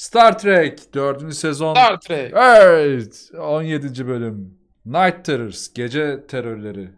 Star Trek 4. sezon. Star Trek. Evet. 17. bölüm. Night Terrors. Gece terörleri.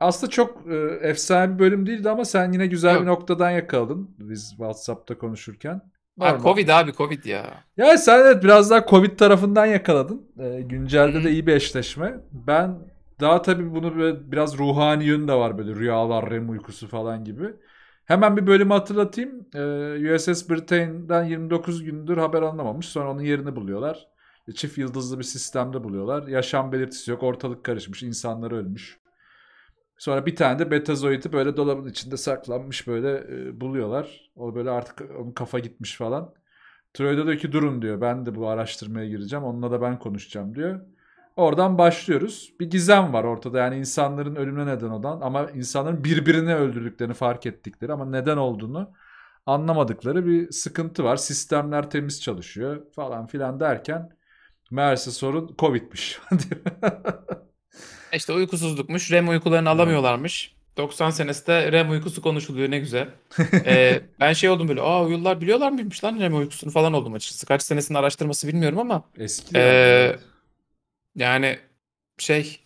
Aslında çok e, efsane bir bölüm değildi ama sen yine güzel Yok. bir noktadan yakaladın. Biz WhatsApp'ta konuşurken. Ha, Covid abi Covid ya. Ya sen evet biraz daha Covid tarafından yakaladın. E, güncelde Hı-hı. de hmm. iyi bir eşleşme. Ben daha tabii bunu böyle biraz ruhani yönü de var böyle rüyalar, REM uykusu falan gibi. Hemen bir bölümü hatırlatayım. Ee, USS Britain'den 29 gündür haber anlamamış. Sonra onun yerini buluyorlar. E, çift yıldızlı bir sistemde buluyorlar. Yaşam belirtisi yok. Ortalık karışmış. insanlar ölmüş. Sonra bir tane de betazoidi böyle dolabın içinde saklanmış böyle e, buluyorlar. O böyle artık onun kafa gitmiş falan. Troy'da diyor ki durun diyor. Ben de bu araştırmaya gireceğim. Onunla da ben konuşacağım diyor. Oradan başlıyoruz. Bir gizem var ortada yani insanların ölümüne neden olan ama insanların birbirini öldürdüklerini fark ettikleri ama neden olduğunu anlamadıkları bir sıkıntı var. Sistemler temiz çalışıyor falan filan derken meğerse sorun Covid'miş. İşte uykusuzlukmuş. REM uykularını alamıyorlarmış. 90 senesinde REM uykusu konuşuluyor ne güzel. ee, ben şey oldum böyle aa yıllar biliyorlar mıymış lan REM uykusunu falan oldum açıkçası. Kaç senesinin araştırması bilmiyorum ama. Eski. E, yani. Ee, yani şey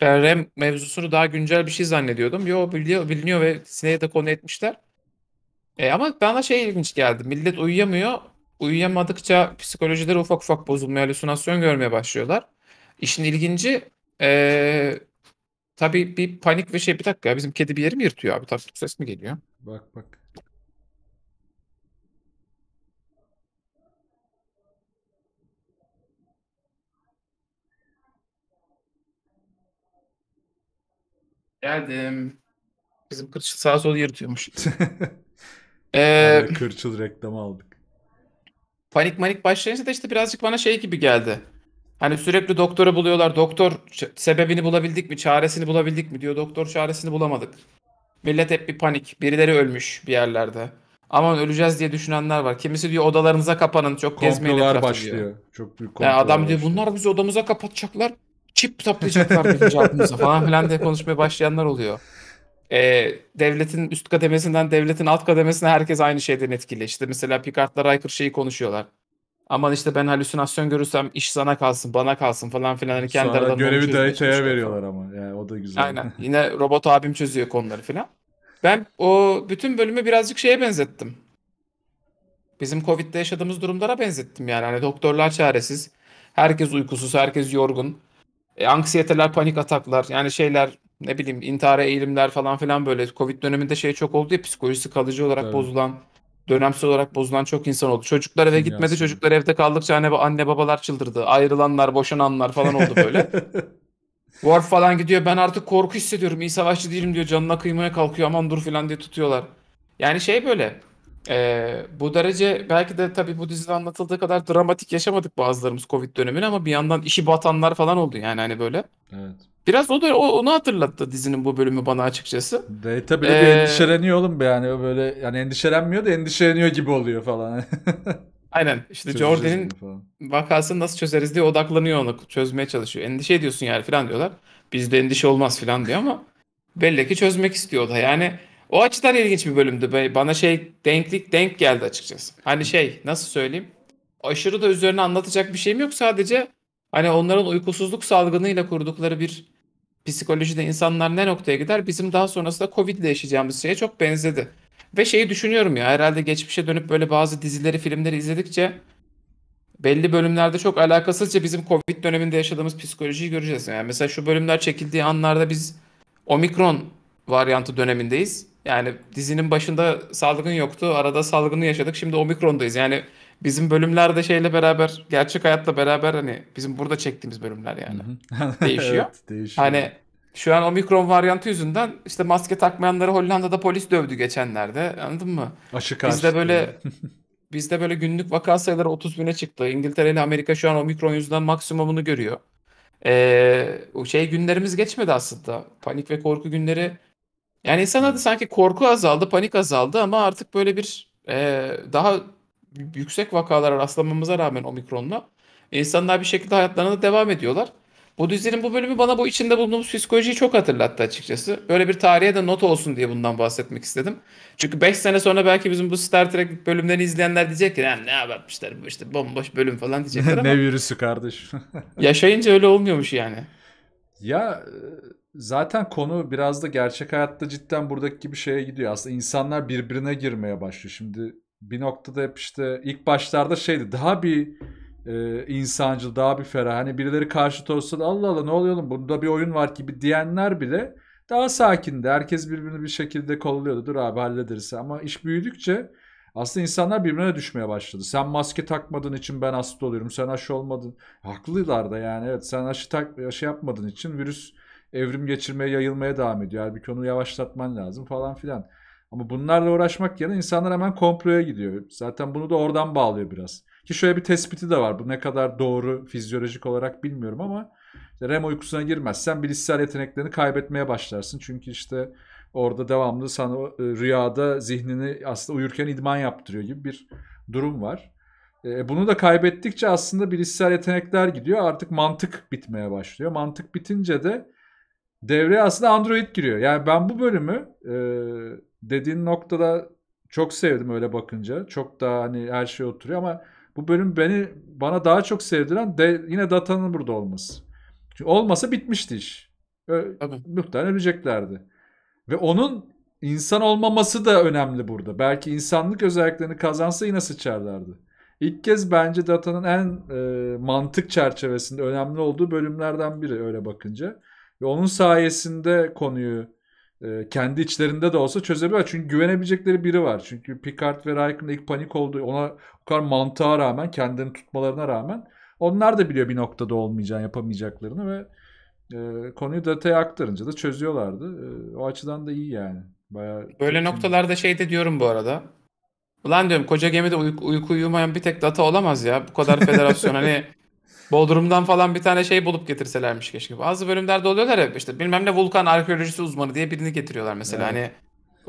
ben RAM mevzusunu daha güncel bir şey zannediyordum. Yo biliyor, biliniyor ve sineye de konu etmişler. E, ama bana şey ilginç geldi. Millet uyuyamıyor. Uyuyamadıkça psikolojileri ufak ufak bozulmaya, halüsinasyon görmeye başlıyorlar. İşin ilginci e, tabii bir panik ve şey bir dakika ya bizim kedi bir yeri mi yırtıyor abi? Tabii ses mi geliyor? Bak bak. Geldim. Bizim kırçıl sağa sola yırtıyormuş. ee, kırçıl reklamı aldık. Panik manik başlayınca da işte birazcık bana şey gibi geldi. Hani sürekli doktora buluyorlar. Doktor sebebini bulabildik mi? Çaresini bulabildik mi? Diyor doktor çaresini bulamadık. Millet hep bir panik. Birileri ölmüş bir yerlerde. Aman öleceğiz diye düşünenler var. Kimisi diyor odalarınıza kapanın. Çok gezmeyin etrafı başlıyor. diyor. Çok büyük komplolar yani Adam diyor bunlar bizi odamıza kapatacaklar çip toplayacaklar birinci altımıza falan filan diye konuşmaya başlayanlar oluyor. Ee, devletin üst kademesinden devletin alt kademesine herkes aynı şeyden etkili. İşte mesela Picard'lar aykırı şeyi konuşuyorlar. Aman işte ben halüsinasyon görürsem iş sana kalsın, bana kalsın falan filan. Hani kendi Sonra görevi dahi şeye veriyorlar ama. Yani o da güzel. Aynen. Yine robot abim çözüyor konuları filan. Ben o bütün bölümü birazcık şeye benzettim. Bizim Covid'de yaşadığımız durumlara benzettim yani. Hani doktorlar çaresiz, herkes uykusuz, herkes yorgun. E, anksiyeteler, panik ataklar yani şeyler ne bileyim intihara eğilimler falan filan böyle Covid döneminde şey çok oldu ya psikolojisi kalıcı olarak Evet. bozulan dönemsel olarak bozulan çok insan oldu. Çocuklar eve gitmedi. Dünyası. Çocuklar evde kaldıkça anne, anne babalar çıldırdı. Ayrılanlar, boşananlar falan oldu böyle. Worf falan gidiyor. Ben artık korku hissediyorum. iyi savaşçı değilim diyor. Canına kıymaya kalkıyor. Aman dur falan diye tutuyorlar. Yani şey böyle. Ee, bu derece belki de tabii bu dizide anlatıldığı kadar dramatik yaşamadık bazılarımız Covid dönemini ama bir yandan işi batanlar falan oldu yani hani böyle. Evet. Biraz o da o, onu hatırlattı dizinin bu bölümü bana açıkçası. Data bile bir Ee, endişeleniyor oğlum be yani böyle yani endişelenmiyor da endişeleniyor gibi oluyor falan. aynen işte Çözeceğiz Jordan'in gibi falan. vakasını nasıl çözeriz diye odaklanıyor onu çözmeye çalışıyor. Endişe ediyorsun yani falan diyorlar. Bizde endişe olmaz falan diyor ama belli ki çözmek istiyor da. Yani o açıdan ilginç bir bölümdü. Bana şey denklik denk geldi açıkçası. Hani şey nasıl söyleyeyim? Aşırı da üzerine anlatacak bir şeyim yok. Sadece hani onların uykusuzluk salgınıyla kurdukları bir psikolojide insanlar ne noktaya gider? Bizim daha sonrasında Covid ile yaşayacağımız şeye çok benzedi. Ve şeyi düşünüyorum ya herhalde geçmişe dönüp böyle bazı dizileri, filmleri izledikçe belli bölümlerde çok alakasızca bizim Covid döneminde yaşadığımız psikolojiyi göreceğiz. Yani mesela şu bölümler çekildiği anlarda biz Omikron varyantı dönemindeyiz. Yani dizinin başında salgın yoktu. Arada salgını yaşadık. Şimdi omikrondayız. Yani bizim bölümlerde şeyle beraber, gerçek hayatla beraber hani bizim burada çektiğimiz bölümler yani. değişiyor. evet, değişiyor. Hani şu an omikron varyantı yüzünden işte maske takmayanları Hollanda'da polis dövdü geçenlerde. Anladın mı? Aşı Bizde böyle bizde böyle günlük vaka sayıları 30 bine çıktı. İngiltere ile Amerika şu an omikron yüzünden maksimumunu görüyor. Ee, şey günlerimiz geçmedi aslında. Panik ve korku günleri yani da sanki korku azaldı, panik azaldı ama artık böyle bir e, daha yüksek vakalara rastlamamıza rağmen omikronla insanlar bir şekilde hayatlarına devam ediyorlar. Bu dizinin bu bölümü bana bu içinde bulunduğumuz psikolojiyi çok hatırlattı açıkçası. Böyle bir tarihe de not olsun diye bundan bahsetmek istedim. Çünkü 5 sene sonra belki bizim bu Star Trek bölümlerini izleyenler diyecek ki ne yapmışlar bu işte bomboş bölüm falan diyecekler ama. ne virüsü kardeş. yaşayınca öyle olmuyormuş yani. Ya Zaten konu biraz da gerçek hayatta cidden buradaki gibi şeye gidiyor. Aslında insanlar birbirine girmeye başlıyor. Şimdi bir noktada hep işte ilk başlarda şeydi daha bir e, insancıl daha bir ferah. Hani birileri karşı olsa da Allah Allah ne oluyor oğlum bunda bir oyun var gibi diyenler bile daha sakindi. Herkes birbirini bir şekilde kolluyordu. Dur abi hallederiz. Ama iş büyüdükçe aslında insanlar birbirine düşmeye başladı. Sen maske takmadığın için ben hasta oluyorum. Sen aşı olmadın. Haklılar da yani evet sen aşı tak aşı yapmadığın için virüs evrim geçirmeye, yayılmaya devam ediyor. Halbuki onu yavaşlatman lazım falan filan. Ama bunlarla uğraşmak yerine insanlar hemen komploya gidiyor. Zaten bunu da oradan bağlıyor biraz. Ki şöyle bir tespiti de var. Bu ne kadar doğru fizyolojik olarak bilmiyorum ama işte REM uykusuna girmezsen bilişsel yeteneklerini kaybetmeye başlarsın. Çünkü işte orada devamlı sana e, rüyada zihnini aslında uyurken idman yaptırıyor gibi bir durum var. E, bunu da kaybettikçe aslında bilişsel yetenekler gidiyor. Artık mantık bitmeye başlıyor. Mantık bitince de devreye aslında Android giriyor. Yani ben bu bölümü e, dediğin noktada çok sevdim öyle bakınca. Çok daha hani her şey oturuyor ama bu bölüm beni bana daha çok sevdiren de, yine datanın burada olması. Çünkü olmasa bitmişti iş. Tabii. Muhtemelen öleceklerdi. Ve onun insan olmaması da önemli burada. Belki insanlık özelliklerini kazansa yine sıçarlardı. İlk kez bence datanın en e, mantık çerçevesinde önemli olduğu bölümlerden biri öyle bakınca. Ve onun sayesinde konuyu e, kendi içlerinde de olsa çözebilir Çünkü güvenebilecekleri biri var. Çünkü Picard ve Riker'ın ilk panik olduğu ona o kadar mantığa rağmen kendini tutmalarına rağmen onlar da biliyor bir noktada olmayacağını yapamayacaklarını ve e, konuyu dataya aktarınca da çözüyorlardı. E, o açıdan da iyi yani. Bayağı Böyle noktalarda şey de diyorum bu arada. Ulan diyorum koca gemide uyku, uyku uyumayan bir tek data olamaz ya. Bu kadar federasyon hani Bodrum'dan falan bir tane şey bulup getirselermiş keşke. Bazı bölümlerde oluyorlar ya işte bilmem ne vulkan arkeolojisi uzmanı diye birini getiriyorlar mesela. Evet. Hani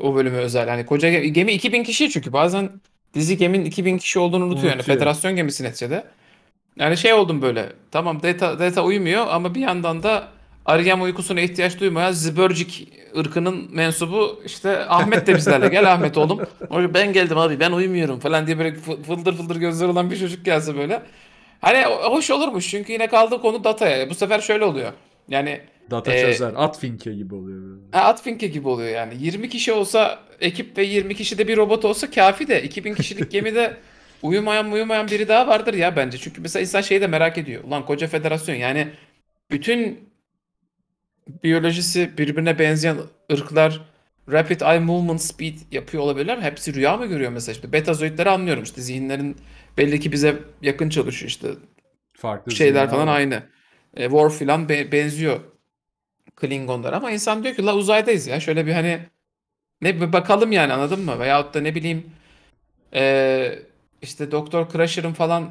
o bölümü özel. Hani koca gemi, gemi 2000 kişi çünkü bazen dizi geminin 2000 kişi olduğunu unutuyor. unutuyor. Yani federasyon gemisi neticede. Yani şey oldum böyle. Tamam data, data uymuyor ama bir yandan da arayan uykusuna ihtiyaç duymayan Zibörcik ırkının mensubu işte Ahmet de bizlerle. Gel Ahmet oğlum. Ben geldim abi ben uyumuyorum falan diye böyle fıldır fıldır gözler olan bir çocuk gelse böyle. Hani hoş olurmuş çünkü yine kaldığı konu dataya. Bu sefer şöyle oluyor. Yani Data ee, çözer. At gibi oluyor. Böyle. At gibi oluyor yani. 20 kişi olsa ekip ve 20 kişi de bir robot olsa kafi de 2000 kişilik gemide uyumayan uyumayan biri daha vardır ya bence. Çünkü mesela insan şeyi de merak ediyor. Ulan koca federasyon yani bütün biyolojisi birbirine benzeyen ırklar rapid eye movement speed yapıyor olabilirler. Hepsi rüya mı görüyor mesela işte? Betazoidleri anlıyorum işte zihinlerin belli ki bize yakın çalışıyor işte. Farklı şeyler falan var. aynı. E, War falan be- benziyor Klingonlar ama insan diyor ki la uzaydayız ya şöyle bir hani ne bir bakalım yani anladın mı? Veyahut da ne bileyim e, işte Doktor Crusher'ın falan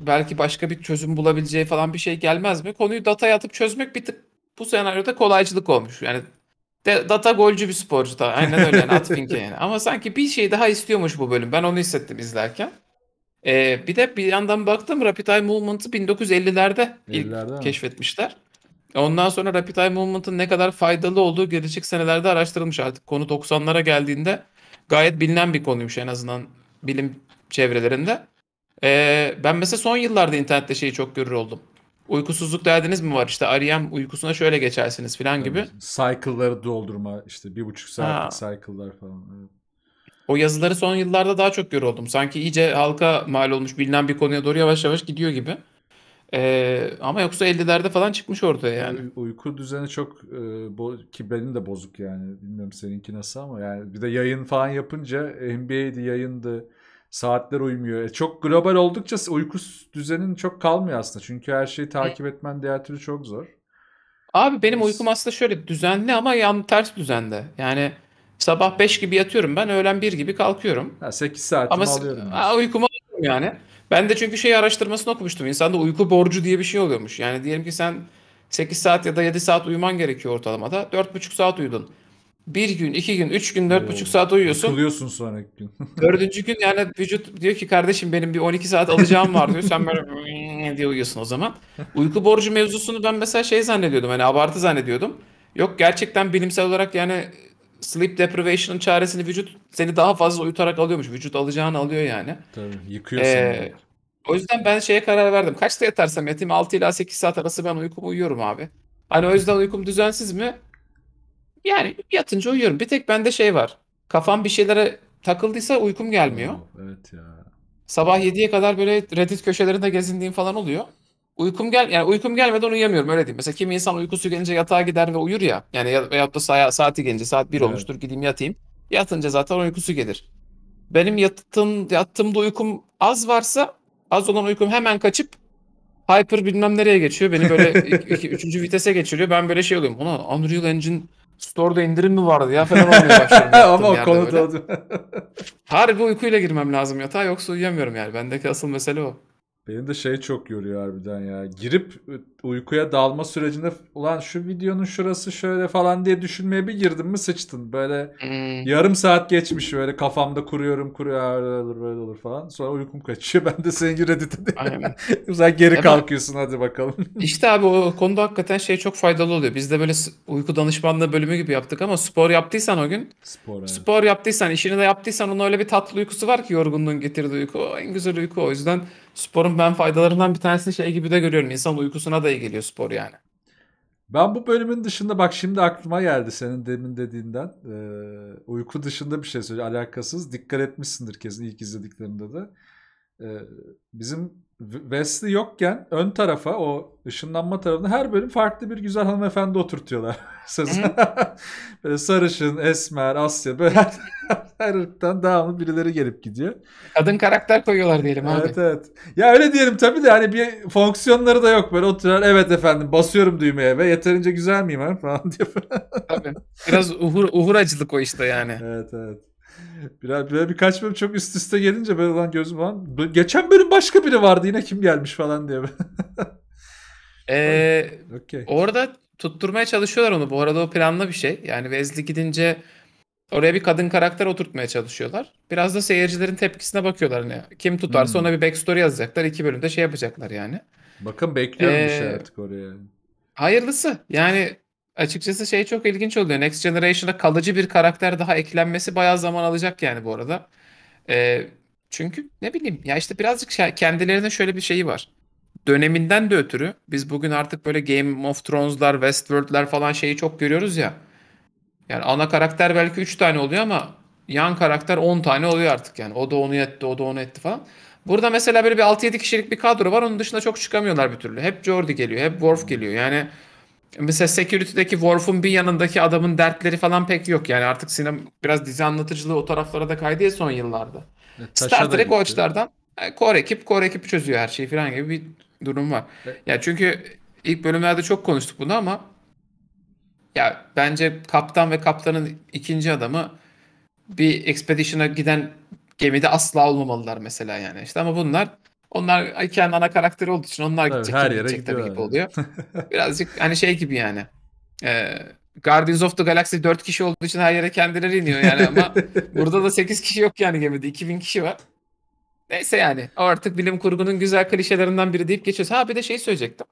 belki başka bir çözüm bulabileceği falan bir şey gelmez mi? Konuyu dataya atıp çözmek bir tık bu senaryoda kolaycılık olmuş. Yani de, data golcü bir sporcu da. Aynen öyle yani Atfink'e yani. Ama sanki bir şey daha istiyormuş bu bölüm. Ben onu hissettim izlerken. Ee, bir de bir yandan baktım Rapid Eye Movement'ı 1950'lerde ilk mi? keşfetmişler. Ondan sonra Rapid Eye Movement'ın ne kadar faydalı olduğu gelecek senelerde araştırılmış artık. Konu 90'lara geldiğinde gayet bilinen bir konuymuş en azından bilim çevrelerinde. Ee, ben mesela son yıllarda internette şeyi çok görür oldum uykusuzluk derdiniz mi var? işte REM uykusuna şöyle geçersiniz falan evet. gibi. Cycle'ları doldurma işte bir buçuk saat ha. cycle'lar falan. Evet. O yazıları son yıllarda daha çok görüyordum. Sanki iyice halka mal olmuş bilinen bir konuya doğru yavaş yavaş gidiyor gibi. Ee, ama yoksa 50'lerde falan çıkmış ortaya yani. Uyku düzeni çok e, bo- ki benim de bozuk yani. Bilmiyorum seninki nasıl ama yani bir de yayın falan yapınca NBA'di yayındı Saatler uymuyor. E çok global oldukça uyku düzenin çok kalmıyor aslında. Çünkü her şeyi e, takip etmen diğer türlü çok zor. Abi benim uykum aslında şöyle düzenli ama yan ters düzende. Yani sabah 5 gibi yatıyorum ben öğlen 1 gibi kalkıyorum. Ha, 8 saat ama alıyorum. Ama uykumu alıyorum yani. Ben de çünkü şey araştırmasını okumuştum. İnsanda uyku borcu diye bir şey oluyormuş. Yani diyelim ki sen 8 saat ya da 7 saat uyuman gerekiyor ortalamada. 4,5 saat uyudun bir gün, iki gün, üç gün, dört Oo. buçuk saat uyuyorsun. Uyuyorsun sonraki gün. Dördüncü gün yani vücut diyor ki kardeşim benim bir 12 saat alacağım var diyor. Sen böyle diye uyuyorsun o zaman. Uyku borcu mevzusunu ben mesela şey zannediyordum hani abartı zannediyordum. Yok gerçekten bilimsel olarak yani sleep deprivation'ın çaresini vücut seni daha fazla uyutarak alıyormuş. Vücut alacağını alıyor yani. Tabii yıkıyorsun. Ee, o yüzden ben şeye karar verdim. Kaçta yatarsam yatayım 6 ila 8 saat arası ben uykumu uyuyorum abi. Hani o yüzden uykum düzensiz mi? Yani yatınca uyuyorum. Bir tek bende şey var. Kafam bir şeylere takıldıysa uykum gelmiyor. Oo, evet ya. Sabah 7'ye kadar böyle Reddit köşelerinde gezindiğim falan oluyor. Uykum gel yani uykum gelmeden uyuyamıyorum öyle diyeyim. Mesela kimi insan uykusu gelince yatağa gider ve uyur ya. Yani ya, veyahut da sa- saati gelince saat 1 Evet. olmuştur gideyim yatayım. Yatınca zaten uykusu gelir. Benim yattığım, yattığımda uykum az varsa az olan uykum hemen kaçıp hyper bilmem nereye geçiyor. Beni böyle iki, üçüncü vitese geçiriyor. Ben böyle şey oluyorum. Ona Unreal Engine Store'da indirim mi vardı ya falan olmaya başlıyorum. Ama o komut oldu. Harbi uykuyla girmem lazım yatağa yoksa uyuyamıyorum yani. Bendeki asıl mesele o. Beni de şey çok yoruyor harbiden ya. Girip uykuya dalma sürecinde ulan şu videonun şurası şöyle falan diye düşünmeye bir girdim mi sıçtın. Böyle hmm. yarım saat geçmiş böyle kafamda kuruyorum kuruyor öyle olur böyle olur falan. Sonra uykum kaçıyor ben de senin gir Reddit'e diye. geri evet. kalkıyorsun hadi bakalım. işte abi o konuda hakikaten şey çok faydalı oluyor. Biz de böyle uyku danışmanlığı bölümü gibi yaptık ama spor yaptıysan o gün. Spor, evet. spor yaptıysan işini de yaptıysan onun öyle bir tatlı uykusu var ki yorgunluğun getirdiği uyku. O en güzel uyku o yüzden sporun ben faydalarından bir tanesi şey gibi de görüyorum. İnsan uykusuna da araya geliyor spor yani. Ben bu bölümün dışında bak şimdi aklıma geldi senin demin dediğinden. Ee, uyku dışında bir şey söyle alakasız. Dikkat etmişsindir kesin ilk izlediklerinde de. Ee, bizim Wesley yokken ön tarafa o ışınlanma tarafına her bölüm farklı bir güzel hanımefendi oturtuyorlar. Sözü. sarışın, esmer, Asya böyle Her ırktan devamlı birileri gelip gidiyor. Kadın karakter koyuyorlar diyelim abi. Evet evet. Ya öyle diyelim tabi de hani bir fonksiyonları da yok böyle oturuyorlar. Evet efendim basıyorum düğmeye ve yeterince güzel miyim ha falan diye. tabii. Biraz uhur, uhuracılık o işte yani. Evet evet. Biraz, böyle birkaç bölüm çok üst üste gelince böyle lan gözüm lan. Geçen bölüm başka biri vardı yine kim gelmiş falan diye. ee, okay. Orada tutturmaya çalışıyorlar onu. Bu arada o planlı bir şey. Yani Wesley gidince Oraya bir kadın karakter oturtmaya çalışıyorlar. Biraz da seyircilerin tepkisine bakıyorlar. Hani kim tutarsa hmm. ona bir backstory yazacaklar. iki bölümde şey yapacaklar yani. Bakın bekliyorum ee, şey artık oraya. Hayırlısı. Yani açıkçası şey çok ilginç oluyor. Next Generation'a kalıcı bir karakter daha eklenmesi bayağı zaman alacak yani bu arada. Ee, çünkü ne bileyim ya işte birazcık şey, kendilerine şöyle bir şeyi var. Döneminden de ötürü biz bugün artık böyle Game of Thrones'lar, Westworld'lar falan şeyi çok görüyoruz ya. Hı yani ana karakter belki 3 tane oluyor ama yan karakter 10 tane oluyor artık yani. O da onu etti, o da onu etti falan. Burada mesela böyle bir 6-7 kişilik bir kadro var. Onun dışında çok çıkamıyorlar bir türlü. Hep Jordi geliyor, hep Worf geliyor. Yani mesela Security'deki Worf'un bir yanındaki adamın dertleri falan pek yok. Yani artık sinem biraz dizi anlatıcılığı o taraflara da kaydı ya son yıllarda. E, Star Trek o açılardan Kore e, ekip, Kore ekibi çözüyor her şeyi falan gibi bir durum var. Evet. Ya yani çünkü ilk bölümlerde çok konuştuk bunu ama ya bence kaptan ve kaptanın ikinci adamı bir expedition'a giden gemide asla olmamalılar mesela yani. işte ama bunlar onlar kendi ana karakteri olduğu için onlar tabii, gidecek, her yere gidecek tabii gibi oluyor. Birazcık hani şey gibi yani. E, Guardians of the Galaxy 4 kişi olduğu için her yere kendileri iniyor yani ama burada da 8 kişi yok yani gemide 2000 kişi var. Neyse yani o artık bilim kurgunun güzel klişelerinden biri deyip geçiyoruz. Ha bir de şey söyleyecektim.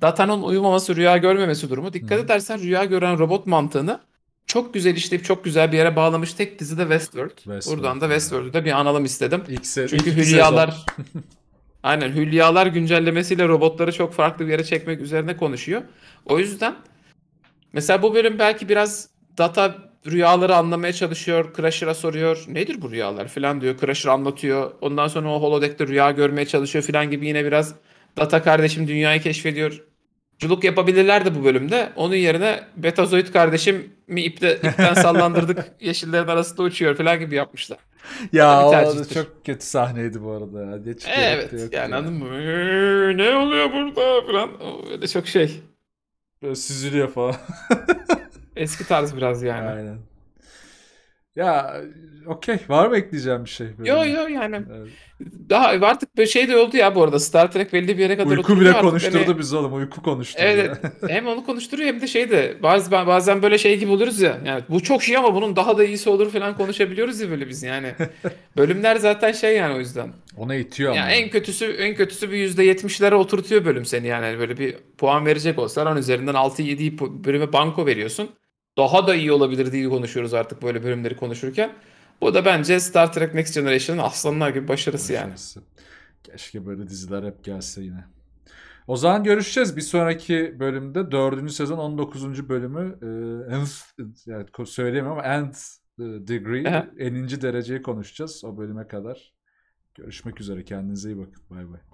Datanın uyumaması, rüya görmemesi durumu. Dikkat hmm. edersen rüya gören robot mantığını çok güzel işleyip çok güzel bir yere bağlamış tek dizi de Westworld. Westworld Buradan da Westworld'u da bir analım istedim. İlk se- Çünkü ilk hülyalar Aynen hülyalar güncellemesiyle robotları çok farklı bir yere çekmek üzerine konuşuyor. O yüzden mesela bu bölüm belki biraz data rüyaları anlamaya çalışıyor. Crusher'a soruyor. Nedir bu rüyalar falan diyor. Crusher anlatıyor. Ondan sonra o holodeck'te rüya görmeye çalışıyor falan gibi yine biraz Data kardeşim dünyayı keşfediyor. Culuk yapabilirlerdi bu bölümde. Onun yerine Betazoid kardeşim mi iple, ipten sallandırdık yeşillerin arasında uçuyor falan gibi yapmışlar. Ya o çok kötü sahneydi bu arada. Geç evet yok yani anladın mı? Ne oluyor burada falan. Öyle çok şey. Böyle süzülüyor falan. Eski tarz biraz yani. Aynen. Ya okey var mı ekleyeceğim bir şey? Yok yok yani. Evet. Daha artık bir şey de oldu ya bu arada Star Trek belli bir yere kadar Uyku bile hani konuşturdu hani... bizi oğlum uyku konuşturuyor. Evet hem onu konuşturuyor hem de şey de bazı bazen böyle şey gibi oluruz ya. Yani bu çok şey ama bunun daha da iyisi olur falan konuşabiliyoruz ya böyle biz yani. Bölümler zaten şey yani o yüzden. Ona itiyor yani ama. En kötüsü en kötüsü bir yüzde yetmişlere oturtuyor bölüm seni yani hani böyle bir puan verecek olsalar on üzerinden 6-7 bölüme banko veriyorsun daha da iyi olabilir diye konuşuyoruz artık böyle bölümleri konuşurken. Bu da bence Star Trek Next Generation'ın aslanlar gibi başarısı, yani. Keşke böyle diziler hep gelse yine. O zaman görüşeceğiz. Bir sonraki bölümde dördüncü sezon 19. bölümü e, nth, söyleyemem ama end degree, eninci dereceyi konuşacağız o bölüme kadar. Görüşmek üzere. Kendinize iyi bakın. Bay bay.